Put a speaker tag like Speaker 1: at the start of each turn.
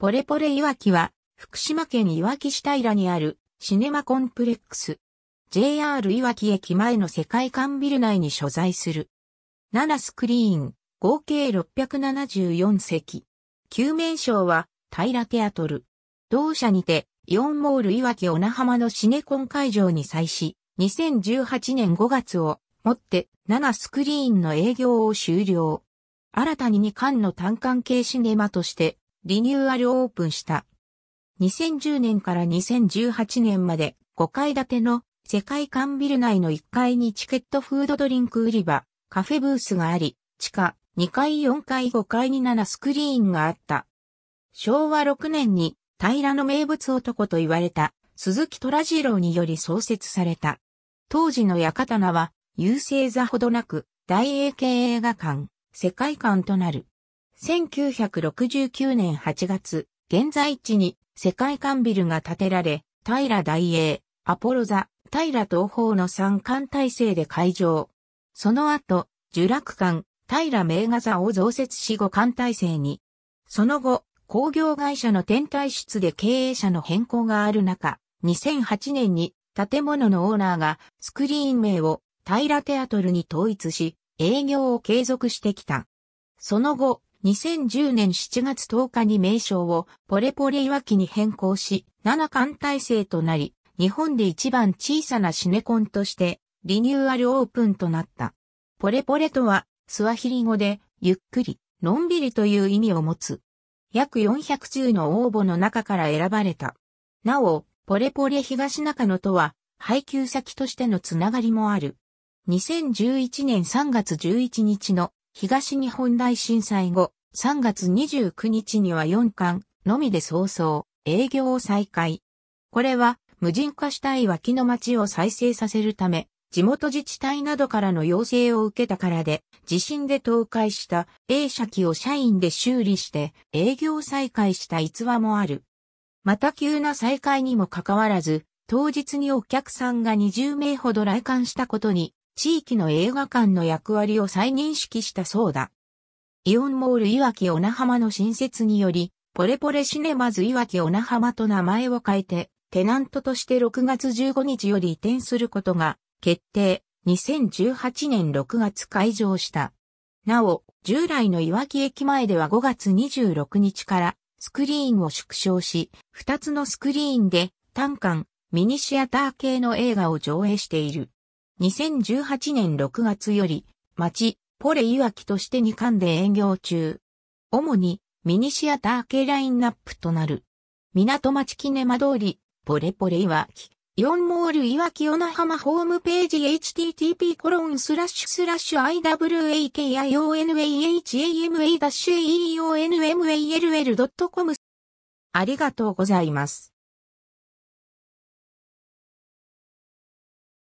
Speaker 1: ポレポレいわきは、福島県いわき市平にあるシネマコンプレックス。JR いわき駅前の世界観ビル内に所在する。7スクリーン、合計674席。旧名称は、平テアトル。同社にて、イオンモールいわき小名浜のシネコン会場に際し、2018年5月をもって7スクリーンの営業を終了。新たに2巻の単館系シネマとしてリニューアルオープンした。2010年から2018年まで5階建ての世界観ビル内の1階にチケットフードドリンク売り場、カフェブースがあり、地下2階4階5階に7スクリーンがあった。昭和6年に平の名物男と言われた鈴木虎次郎により創設された。当時の館名は優勢座ほどなく大英系映画館、世界観となる。1969年8月、現在地に世界館ビルが建てられ、平大英、アポロ座、平東方の三艦体制で会場。その後、呪楽館、平名画座を増設し五艦体制に。その後、工業会社の天体室で経営者の変更がある中、2008年に建物のオーナーがスクリーン名を平テアトルに統一し、営業を継続してきた。その後、2010年7月10日に名称をポレポレ岩木に変更し、7艦体制となり、日本で一番小さなシネコンとしてリニューアルオープンとなった。ポレポレとは、スワヒリ語で、ゆっくり、のんびりという意味を持つ。約400通の応募の中から選ばれた。なお、ポレポレ東中野とは、配給先としてのつながりもある。2011年3月11日の東日本大震災後、3月29日には4巻のみで早々、営業を再開。これは、無人化したい脇の町を再生させるため、地元自治体などからの要請を受けたからで、地震で倒壊した A 社機を社員で修理して営業再開した逸話もある。また急な再開にもかかわらず、当日にお客さんが20名ほど来館したことに地域の映画館の役割を再認識したそうだ。イオンモールいわき小名浜の新設により、ポレポレシネマズいわき小名浜と名前を変えて、テナントとして6月15日より移転することが決定、2018年6月開場した。なお、従来のいわき駅前では5月26日からスクリーンを縮小し、2つのスクリーンで単館、ミニシアター系の映画を上映している。2018年6月より、町、ポレいわきとして2巻で営業中。主に、ミニシアター系ラインナップとなる。港町キネマ通り、ポレポレいわき。4モールいわき小名浜ホームページ http コロンスラッシュスラッシュ i w a k i o n a h a m a e o n m a l l c o m ありがとうございます。